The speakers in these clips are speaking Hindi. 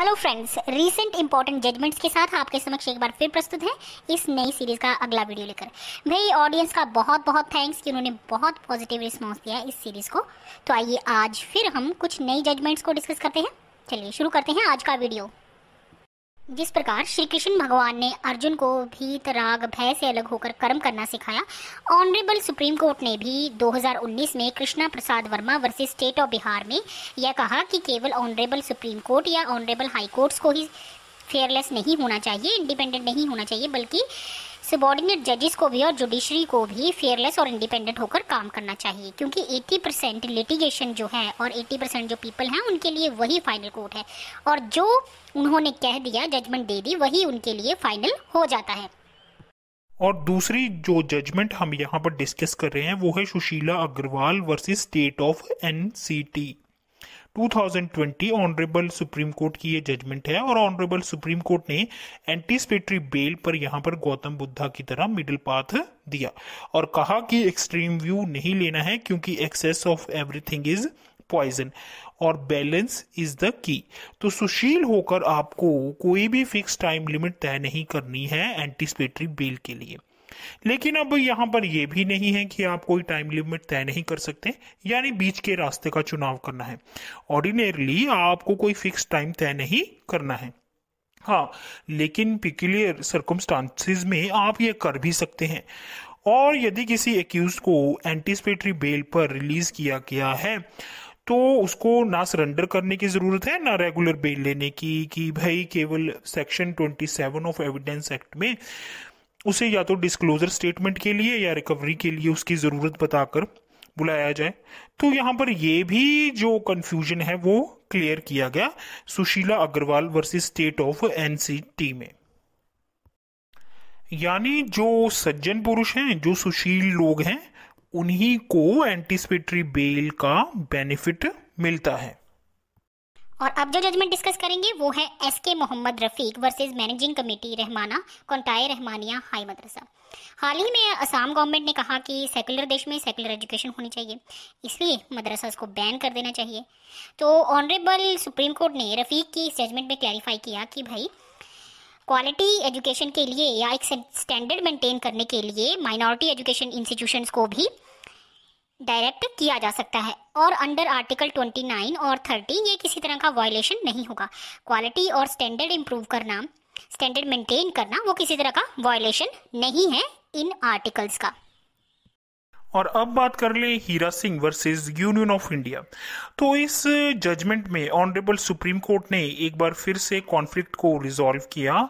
Hello friends recent important judgments के साथ आपके समक्ष एक बार फिर प्रस्तुत है इस नई सीरीज़ का अगला वीडियो लेकर भाई ऑडियंस का बहुत बहुत थैंक्स कि उन्होंने बहुत पॉजिटिव रिस्पांस दिया है इस सीरीज़ को तो आइए आज फिर हम कुछ नई जजमेंट्स को डिस्कस करते हैं चलिए शुरू करते हैं आज का वीडियो जिस प्रकार श्री कृष्ण भगवान ने अर्जुन को भीत राग भय से अलग होकर कर्म करना सिखाया ऑनरेबल सुप्रीम कोर्ट ने भी 2019 में Krishna Prasad Verma versus state of Bihar में यह कहा कि केवल ऑनरेबल सुप्रीम कोर्ट या ऑनरेबल हाई कोर्ट्स को ही फेयरलेस नहीं होना चाहिए इंडिपेंडेंट नहीं होना चाहिए बल्कि सबॉर्डिनेट जजेस को भी और जुडिशरी को भी फेयरलेस और इंडिपेंडेंट होकर काम करना चाहिए क्योंकि 80 परसेंट लिटिगेशन जो है और 80 परसेंट जो पीपल हैं उनके लिए वही फाइनल कोर्ट है और जो उन्होंने कह दिया जजमेंट दे दी वही उनके लिए फाइनल हो जाता है और दूसरी जो जजमेंट हम यहाँ पर डिस्कस कर रहे हैं वो है Sushila Agrawal versus state of N 2020 honourable supreme court की ये जजमेंट है और ऑनरेबल सुप्रीम कोर्ट ने एंटीसिपेटरी बेल पर यहाँ पर गौतम बुद्धा की तरह मिडिल पाथ दिया और कहा कि एक्सट्रीम व्यू नहीं लेना है क्योंकि excess of everything is poison और बैलेंस इज द की तो सुशील होकर आपको कोई भी फिक्स टाइम लिमिट तय नहीं करनी है एंटीसिपेटरी बेल के लिए लेकिन अब यहाँ पर यह भी नहीं है कि आप कोई टाइम लिमिट तय नहीं कर सकते यानी बीच के रास्ते का चुनाव करना है ऑर्डिनेरली आपको कोई फिक्स टाइम तय नहीं करना है हाँ लेकिन पिक्यूलियर सर्कमस्टांसिस में आप ये कर भी सकते हैं और यदि किसी एक्यूज को एंटिसपेटरी बेल पर रिलीज किया गया है तो उसको ना सरेंडर करने की ज़रूरत है ना रेगुलर बेल लेने की कि भाई केवल सेक्शन 27 ऑफ एविडेंस एक्ट में उसे या तो डिस्क्लोजर स्टेटमेंट के लिए या रिकवरी के लिए उसकी ज़रूरत बताकर बुलाया जाए तो यहां पर यह भी जो कंफ्यूजन है वो क्लियर किया गया Sushila Agrawal versus state of NCT में यानी जो सज्जन पुरुष हैं जो सुशील लोग हैं उन्हीं को एंटीसिपेटरी बेल का बेनिफिट मिलता है और अब जो जजमेंट डिस्कस करेंगे वो है S K Mohammad Rafiq versus managing committee रहमाना कौनटाए रहमानिया हाई मदरसा हाल ही में असम गवर्नमेंट ने कहा कि सेकुलर देश में सेकुलर एजुकेशन होनी चाहिए इसलिए मदरसा को बैन कर देना चाहिए तो ऑनरेबल सुप्रीम कोर्ट ने रफ़ीक की इस जजमेंट में क्लैरिफाई किया कि भाई क्वालिटी एजुकेशन के लिए या एक स्टैंडर्ड मेंटेन करने के लिए माइनॉरिटी एजुकेशन इंस्टीट्यूशंस को भी डायरेक्ट किया जा सकता है और अंडर आर्टिकल 29 और 30 ये किसी तरह का वायलेशन नहीं होगा क्वालिटी और स्टैंडर्ड इम्प्रूव करना स्टैंडर्ड मेंटेन करना वो किसी तरह का वायलेशन नहीं है इन आर्टिकल्स का और अब बात कर ले Hira Singh versus union of India तो इस जजमेंट में ऑनरेबल सुप्रीम कोर्ट ने एक बार फिर से कॉन्फ्लिक्ट को रिजॉल्व किया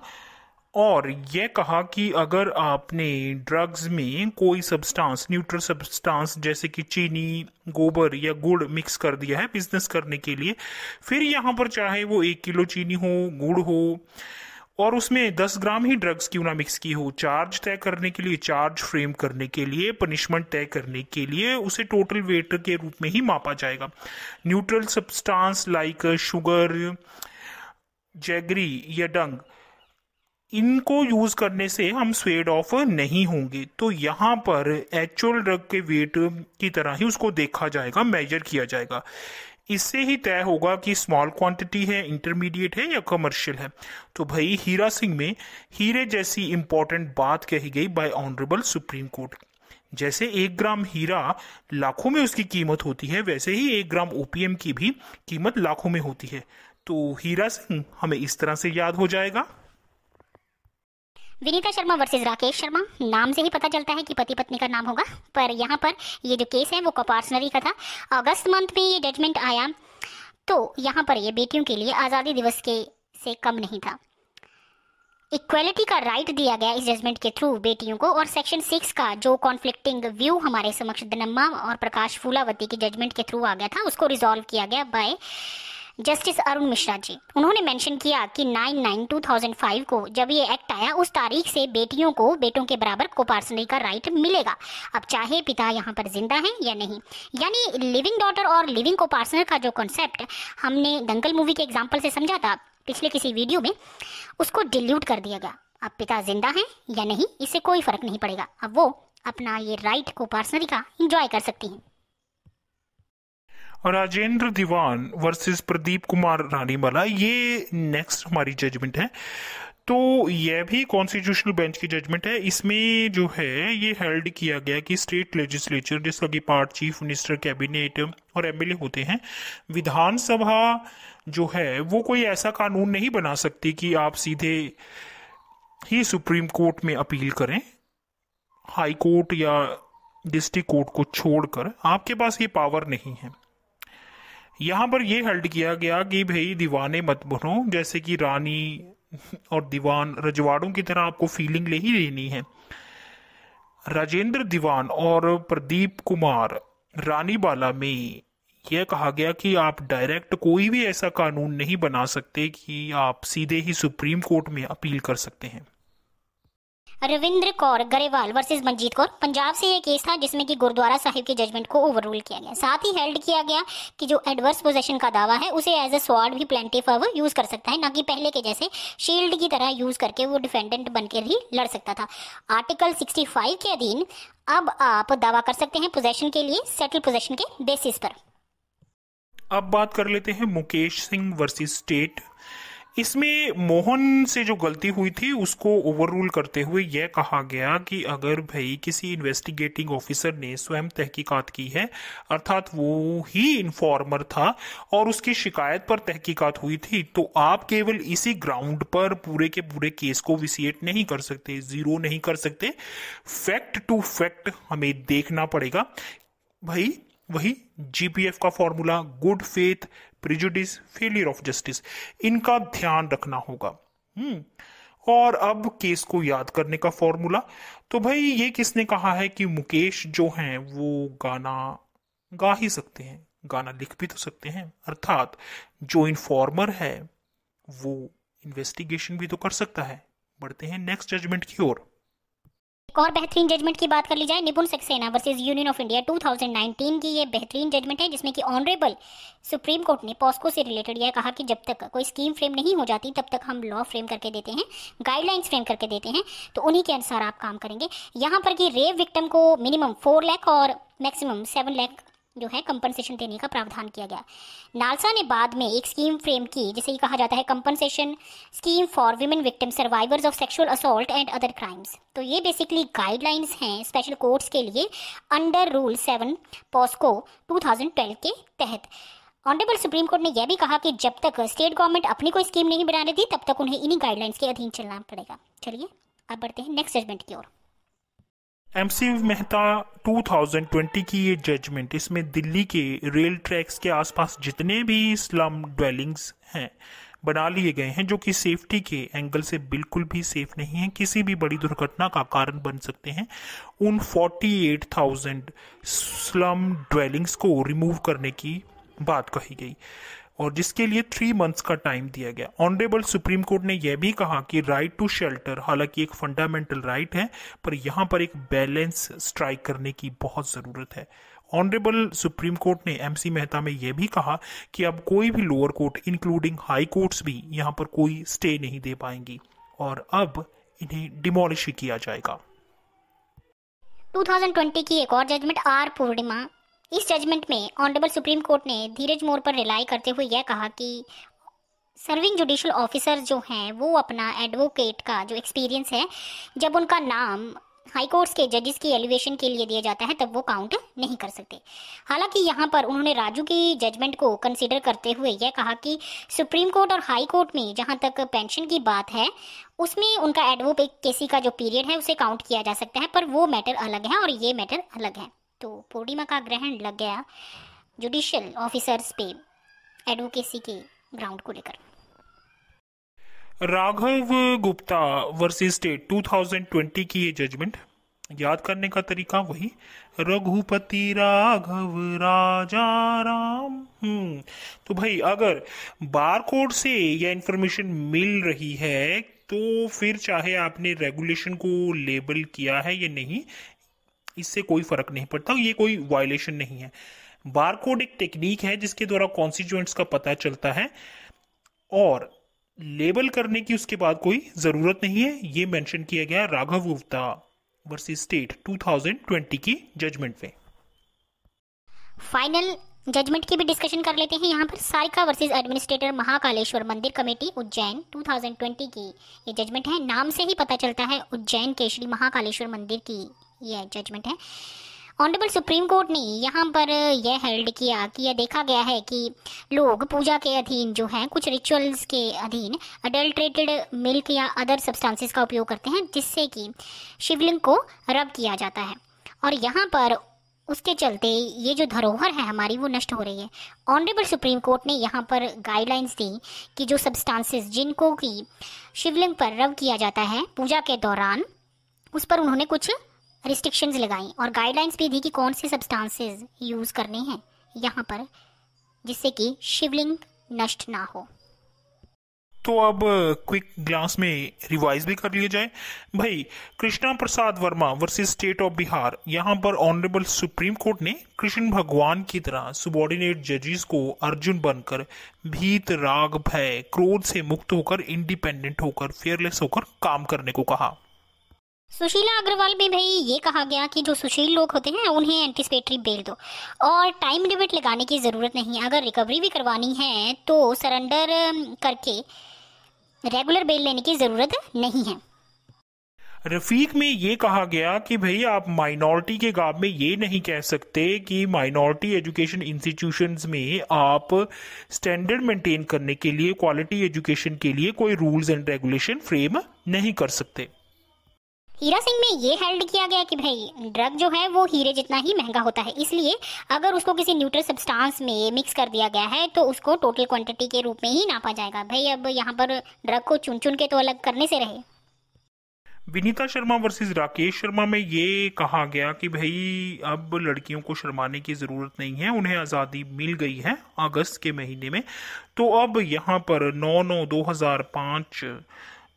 और ये कहा कि अगर आपने ड्रग्स में कोई सब्सटेंस न्यूट्रल सब्सटेंस जैसे कि चीनी गोबर या गुड़ मिक्स कर दिया है बिजनेस करने के लिए फिर यहाँ पर चाहे वो एक किलो चीनी हो गुड़ हो और उसमें दस ग्राम ही ड्रग्स क्यों ना मिक्स की हो चार्ज तय करने के लिए चार्ज फ्रेम करने के लिए पनिशमेंट तय करने के लिए उसे टोटल वेट के रूप में ही मापा जाएगा neutral substance like sugar jaggery या डंग इनको यूज करने से हम स्वेड ऑफ नहीं होंगे तो यहाँ पर एक्चुअल ड्रग के वेट की तरह ही उसको देखा जाएगा मेजर किया जाएगा इससे ही तय होगा कि स्मॉल क्वांटिटी है इंटरमीडिएट है या कमर्शियल है तो भाई हीरा सिंह में हीरे जैसी इंपॉर्टेंट बात कही गई बाय ऑनरेबल सुप्रीम कोर्ट जैसे एक ग्राम हीरा लाखों में उसकी कीमत होती है वैसे ही एक ग्राम ओपीएम की भी कीमत लाखों में होती है तो हीरा सिंह हमें इस तरह से याद हो जाएगा विनीता शर्मा वर्सेस राकेश शर्मा नाम से ही पता चलता है कि पति पत्नी का नाम होगा पर यहाँ पर ये जो केस है वो कपार्सनरी का था अगस्त मंथ में ये जजमेंट आया तो यहाँ पर ये बेटियों के लिए आज़ादी दिवस के से कम नहीं था इक्वलिटी का राइट दिया गया इस जजमेंट के थ्रू बेटियों को और सेक्शन सिक्स का जो कॉन्फ्लिक्टिंग व्यू हमारे समक्ष दनम्मा और प्रकाश फूलावती के जजमेंट के थ्रू आ गया था उसको रिजॉल्व किया गया बाय जस्टिस अरुण मिश्रा जी उन्होंने मेंशन किया कि 9-9-2005 को जब ये एक्ट आया उस तारीख से बेटियों को बेटों के बराबर कोपार्सनरी का राइट मिलेगा अब चाहे पिता यहाँ पर जिंदा हैं या नहीं यानी लिविंग डॉटर और लिविंग कोपार्सनर का जो कॉन्सेप्ट हमने दंगल मूवी के एग्जाम्पल से समझा था पिछले किसी वीडियो में उसको डिल्यूट कर दिया गया अब पिता जिंदा हैं या नहीं इससे कोई फर्क नहीं पड़ेगा अब वो अपना ये राइट कोपार्सनरी का इंजॉय कर सकती हैं राजेंद्र दीवान वर्सेस प्रदीप कुमार रानीमला ये नेक्स्ट हमारी जजमेंट है तो यह भी कॉन्स्टिट्यूशनल बेंच की जजमेंट है इसमें जो है ये हेल्ड किया गया कि स्टेट लेजिस्लेचर जिसका कि पार्ट चीफ मिनिस्टर कैबिनेट और एमएलए होते हैं विधानसभा जो है वो कोई ऐसा कानून नहीं बना सकती कि आप सीधे ही सुप्रीम कोर्ट में अपील करें हाई कोर्ट या डिस्ट्रिक्ट कोर्ट को छोड़कर आपके पास ये पावर नहीं है यहाँ पर यह हल्ट किया गया कि भाई दीवाने मत बनो जैसे कि रानी और दीवान रजवाड़ों की तरह आपको फीलिंग ले ही लेनी है राजेंद्र दीवान और प्रदीप कुमार रानी बाला में यह कहा गया कि आप डायरेक्ट कोई भी ऐसा कानून नहीं बना सकते कि आप सीधे ही सुप्रीम कोर्ट में अपील कर सकते हैं रविंद्र कौर गरेवाल वर्सेस मंजीत कौर पंजाब से यह केस था जिसमें कि गुरुद्वारा साहिब के जजमेंट को ओवररूल किया गया साथ ही हेल्ड किया गया कि जो एडवर्स पोजेशन का दावा है उसे एज अ स्वाड भी प्लेंटिफ अब यूज़ कर सकता है ना कि पहले के जैसे शील्ड की तरह यूज़ करके वो डिफेंडेंट बनकर ही लड़ सकता था आर्टिकल सिक्सटी के अधीन अब आप दावा कर सकते हैं पोजेशन के लिए सेटल पोजेशन के बेसिस पर अब बात कर लेते हैं मुकेश सिंह वर्सेस स्टेट इसमें मोहन से जो गलती हुई थी उसको ओवर रूल करते हुए यह कहा गया कि अगर भाई किसी इन्वेस्टिगेटिंग ऑफिसर ने स्वयं तहकीकात की है अर्थात वो ही इन्फॉर्मर था और उसकी शिकायत पर तहकीकात हुई थी तो आप केवल इसी ग्राउंड पर पूरे के पूरे केस को विसिएट नहीं कर सकते जीरो नहीं कर सकते फैक्ट टू फैक्ट हमें देखना पड़ेगा भाई वही जीपीएफ का formula good faith prejudice failure of justice इनका ध्यान रखना होगा हम्म और अब केस को याद करने का फॉर्मूला तो भाई ये किसने कहा है कि मुकेश जो हैं वो गाना गा ही सकते हैं गाना लिख भी तो सकते हैं अर्थात जो इन्फॉर्मर है वो इन्वेस्टिगेशन भी तो कर सकता है बढ़ते हैं नेक्स्ट जजमेंट की ओर एक और बेहतरीन जजमेंट की बात कर ली जाए Nipun Saxena versus union of India 2019 की ये बेहतरीन जजमेंट है जिसमें कि ऑनरेबल सुप्रीम कोर्ट ने पॉस्को से रिलेटेड यह कहा कि जब तक कोई स्कीम फ्रेम नहीं हो जाती तब तक हम लॉ फ्रेम करके देते हैं गाइडलाइंस फ्रेम करके देते हैं तो उन्हीं के अनुसार आप काम करेंगे यहाँ पर कि रेप विक्टम को मिनिमम फोर लैख और मैक्सिमम सेवन लैख जो है कंपनसेशन देने का प्रावधान किया गया नालसा ने बाद में एक स्कीम फ्रेम की जिसे कहा जाता है compensation scheme for women victim survivors of sexual assault and other crimes तो ये बेसिकली गाइडलाइंस हैं स्पेशल कोर्ट्स के लिए under rule seven POCSO two के तहत ऑनरेबल सुप्रीम कोर्ट ने यह भी कहा कि जब तक स्टेट गवर्नमेंट अपनी कोई स्कीम नहीं बना देती तब तक उन्हें इन्हीं गाइडलाइंस के अधीन चलना पड़ेगा चलिए अब बढ़ते हैं नेक्स्ट जजमेंट की ओर एम सी मेहता 2020 की ये जजमेंट इसमें दिल्ली के रेल ट्रैक्स के आसपास जितने भी स्लम ड्वेलिंग्स हैं बना लिए गए हैं जो कि सेफ्टी के एंगल से बिल्कुल भी सेफ नहीं है किसी भी बड़ी दुर्घटना का कारण बन सकते हैं उन 48,000 स्लम ड्वेलिंग्स को रिमूव करने की बात कही गई और जिसके लिए थ्री मंथ्स का टाइम दिया गया ऑनरेबल सुप्रीम कोर्ट ने यह भी कहा कि राइट टू शेल्टर हालांकि एक फंडामेंटल राइट है पर यहां पर एक बैलेंस स्ट्राइक करने की बहुत ज़रूरत है ऑनरेबल सुप्रीम कोर्ट ने एमसी मेहता में यह भी कहा कि अब कोई भी lower court including high courts भी यहां पर कोई स्टे नहीं दे पाएंगी और अब इन्हें डिमोलिश किया जाएगा 2020 की एक और जजमेंट आर पूर्णिमा इस जजमेंट में ऑनरेबल सुप्रीम कोर्ट ने धीरज मोर पर रिलाई करते हुए यह कहा कि सर्विंग जुडिशल ऑफिसर जो हैं वो अपना एडवोकेट का जो एक्सपीरियंस है जब उनका नाम हाई कोर्ट्स के जजेस की एलिवेशन के लिए दिया जाता है तब वो काउंट नहीं कर सकते हालांकि यहाँ पर उन्होंने राजू की जजमेंट को कंसिडर करते हुए यह कहा कि सुप्रीम कोर्ट और हाई कोर्ट में जहाँ तक पेंशन की बात है उसमें उनका एडवोकेट केसी का जो पीरियड है उसे काउंट किया जा सकता है पर वो मैटर अलग है और ये मैटर अलग है तो पूर्णिमा का ग्रहण लग गया जुडिशियल ऑफिसर्स पे एडवोकेसी के ग्राउंड को लेकर राघव गुप्ता वर्सेस स्टेट 2020 की ये जजमेंट याद करने का तरीका वही रघुपति राघव राजा राम हम्म तो भाई अगर बार कोड से यह इंफॉर्मेशन मिल रही है तो फिर चाहे आपने रेगुलेशन को लेबल किया है या नहीं इससे कोई फर्क नहीं पड़ता ये कोई वायलेशन नहीं है बारकोड एक टेक्निक है जिसके द्वारा कॉन्स्टिट्यूएंट्स का पता चलता है और लेबल करने की उसके बाद कोई ज़रूरत नहीं है ये मेंशन किया गया राघव गुप्ता वर्सेस स्टेट 2020 की जजमेंट में फाइनल जजमेंट की भी डिस्कशन कर लेते हैं यहाँ पर सारिका वर्सेस एडमिनिस्ट्रेटर महाकालेश्वर मंदिर कमेटी उज्जैन 2020 की ये जजमेंट है नाम से ही पता चलता है उज्जैन केशरी महाकालेश्वर मंदिर की ये जजमेंट है ऑनरेबल सुप्रीम कोर्ट ने यहाँ पर यह हेल्ड किया कि यह देखा गया है कि लोग पूजा के अधीन जो हैं कुछ रिचुअल्स के अधीन अडल्ट्रेटेड मिल्क या अदर सब्सटेंसेस का उपयोग करते हैं जिससे कि शिवलिंग को रब किया जाता है और यहाँ पर उसके चलते ये जो धरोहर है हमारी वो नष्ट हो रही है ऑनरेबल सुप्रीम कोर्ट ने यहाँ पर गाइडलाइंस दी कि जो सब्सटांसिस जिनको कि शिवलिंग पर रब किया जाता है पूजा के दौरान उस पर उन्होंने कुछ रिस्ट्रिक्शंस लगाई और गाइडलाइंस भी दी कि कौन से सब्सटेंसेस यूज़ करने हैं यहाँ पर जिससे कि शिवलिंग नष्ट ना हो तो अब क्विक ग्लास में रिवाइज भी कर लिया जाए भाई Krishna Prasad Verma versus state of Bihar यहाँ पर ऑनरेबल सुप्रीम कोर्ट ने कृष्ण भगवान की तरह सुबॉर्डिनेट जजेस को अर्जुन बनकर भीत राग भय क्रोध से मुक्त होकर इंडिपेंडेंट होकर फेयरलेस होकर काम करने को कहा सुशीला अग्रवाल में भाई ये कहा गया कि जो सुशील लोग होते हैं उन्हें एंटिसपेटरी बेल दो और टाइम लिमिट लगाने की ज़रूरत नहीं अगर रिकवरी भी करवानी है तो सरेंडर करके रेगुलर बेल लेने की ज़रूरत नहीं है रफीक में ये कहा गया कि भाई आप माइनॉरिटी के गाब में ये नहीं कह सकते कि माइनॉरिटी एजुकेशन इंस्टीट्यूशंस में आप स्टैंडर्ड मेंटेन करने के लिए क्वालिटी एजुकेशन के लिए कोई रूल्स एंड रेगुलेशन फ्रेम नहीं कर सकते हीरा सिंह में ये हेल्ड किया गया कि भाई ड्रग जो है वो हीरे जितना ही महंगा होता है इसलिए अगर उसको किसी न्यूट्रल सब्सटेंस में मिक्स कर दिया गया है तो उसको टोटल क्वांटिटी के रूप में ही नापा जाएगा भाई अब यहाँ पर ड्रग को चुन चुन के तो अलग करने से रहे विनीता शर्मा वर्सेस राकेश शर्मा में ये कहा गया कि भाई अब लड़कियों को शर्माने की ज़रूरत नहीं है उन्हें आज़ादी मिल गई है अगस्त के महीने में तो अब यहाँ पर नौ नौ दो हज़ार पाँच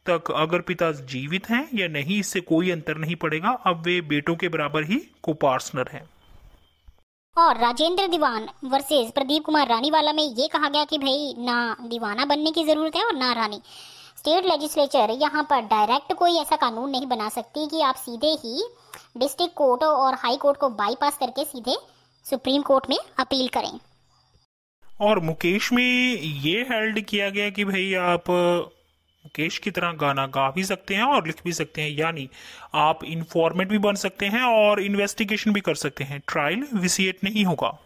तक अगर पिता जीवित हैं या नहीं इससे कोई अंतर नहीं पड़ेगा अब वे बेटों के बराबर ही कोपार्सनर हैं और राजेंद्र दीवान वर्सेस प्रदीप कुमार रानी वाला में ये कहा गया कि भाई ना दीवाना बनने की ज़रूरत है और ना रानी स्टेट लेजिस्लेचर यहाँ पर डायरेक्ट कोई ऐसा कानून नहीं बना सकती कि आप सीधे ही डिस्ट्रिक्ट कोर्ट और हाई कोर्ट को बाईपास करके सीधे सुप्रीम कोर्ट में अपील करें और मुकेश में ये हेल्ड किया गया कि भाई आप मुकेश की तरह गाना गा भी सकते हैं और लिख भी सकते हैं यानी आप इन्फॉर्मेट भी बन सकते हैं और इन्वेस्टिगेशन भी कर सकते हैं ट्रायल विसिएट नहीं होगा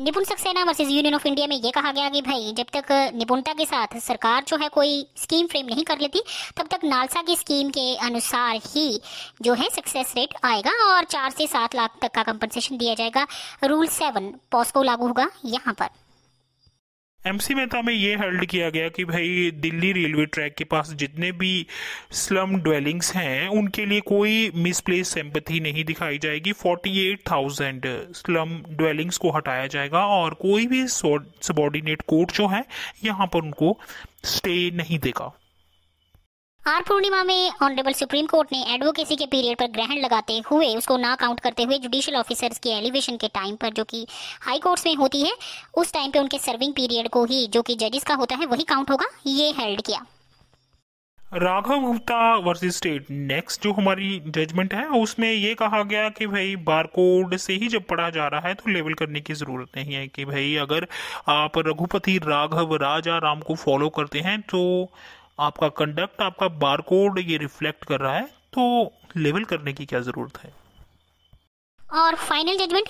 Nipun Saxena versus union of India में ये कहा गया कि भाई जब तक निपुणता के साथ सरकार जो है कोई स्कीम फ्रेम नहीं कर लेती तब तक नालसा की स्कीम के अनुसार ही जो है सक्सेस रेट आएगा और चार से सात लाख तक का कंपनसेशन दिया जाएगा रूल सेवन पॉस्को लागू होगा यहाँ पर एमसी मेहता में ये हल्ड किया गया कि भाई दिल्ली रेलवे ट्रैक के पास जितने भी स्लम ड्वेलिंग्स हैं उनके लिए कोई मिसप्लेस सिंपथी नहीं दिखाई जाएगी 48,000 स्लम ड्वेलिंग्स को हटाया जाएगा और कोई भी सबॉर्डिनेट कोर्ट जो है यहाँ पर उनको स्टे नहीं देगा आर पूर्णिमा में ऑनरेबल सुप्रीम कोर्ट ने एडवोकेसी के पीरियड पर ग्रहण लगाते हुए उसको ना काउंट करते हुए जुडिशियल ऑफिसर्स की एलिवेशन के टाइम पर जो कि हाई कोर्ट्स में होती है उस टाइम पे उनके सर्विंग पीरियड को ही जो कि जजेस का होता है वही काउंट होगा ये हेल्ड किया Raghav Gupta versus state next जो हमारी जजमेंट है उसमें ये कहा गया कि भाई बारकोड से ही जब पढ़ा जा रहा है तो लेवल करने की ज़रूरत नहीं है कि भाई अगर आप रघुपति राघव राजा राम को फॉलो करते हैं तो आपका कंडक्ट आपका बारकोड ये रिफ्लेक्ट कर रहा है तो लेवल करने की क्या ज़रूरत है और final judgement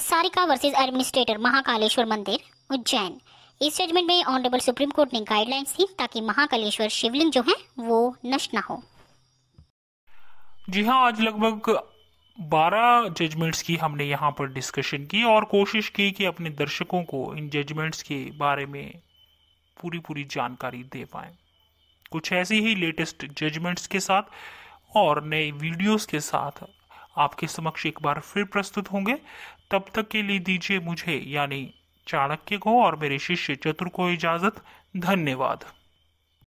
Sarika versus administrator Mahakaleshwar Mandir Ujjain इस जजमेंट में ऑनरेबल सुप्रीम कोर्ट ने गाइडलाइंस दी ताकि महाकालेश्वर शिवलिंग जो है वो नष्ट ना हो जी हाँ आज लगभग बारह जजमेंट्स की हमने यहाँ पर डिस्कशन की और कोशिश की कि अपने दर्शकों को इन जजमेंट्स के बारे में पूरी पूरी जानकारी दे पाएं। कुछ ऐसी ही लेटेस्ट जजमेंट्स के साथ और नए वीडियोस के साथ आपके समक्ष एक बार फिर प्रस्तुत होंगे तब तक के लिए दीजिए मुझे यानी चाणक्य को और मेरे शिष्य चतुर को इजाज़त धन्यवाद